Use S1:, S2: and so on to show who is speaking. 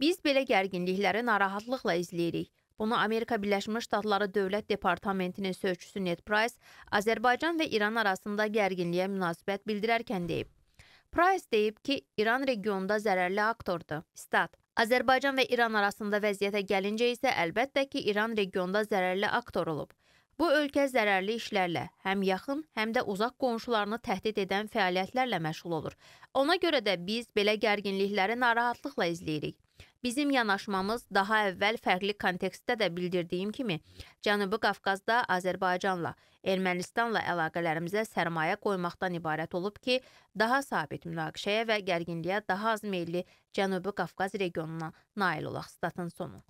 S1: Biz belə gərginlikləri narahatlıqla izləyirik. Bunu Amerika Birləşmiş Ştatları Dövlət Departamentinin sözçüsü Ned Price Azərbaycan və İran arasında gərginliyə münasibət bildirərkən deyib. Price deyib ki, İran regionda zərərli aktordur. Stat. Azərbaycan və İran arasında vəziyyətə gəlincə isə əlbəttə ki, İran regionda zərərli aktor olub. Bu ölkə zərərli işlərlə, həm yaxın, həm də uzaq qonşularını təhdid edən fəaliyyətlərlə məşğul olur. Ona görə də biz belə gərginlikləri narahatlıqla izləyirik. Bizim yanaşmamız daha əvvəl fərqli kontekstdə də bildirdiyim kimi, Cənubi Qafqazda Azərbaycanla, Ermənistanla əlaqələrimizə sərmayə qoymaqdan ibarət olub ki, daha sabit münaqişəyə və gərginliyə daha az meylli Cənubi Qafqaz regionuna nail olaq statın sonu.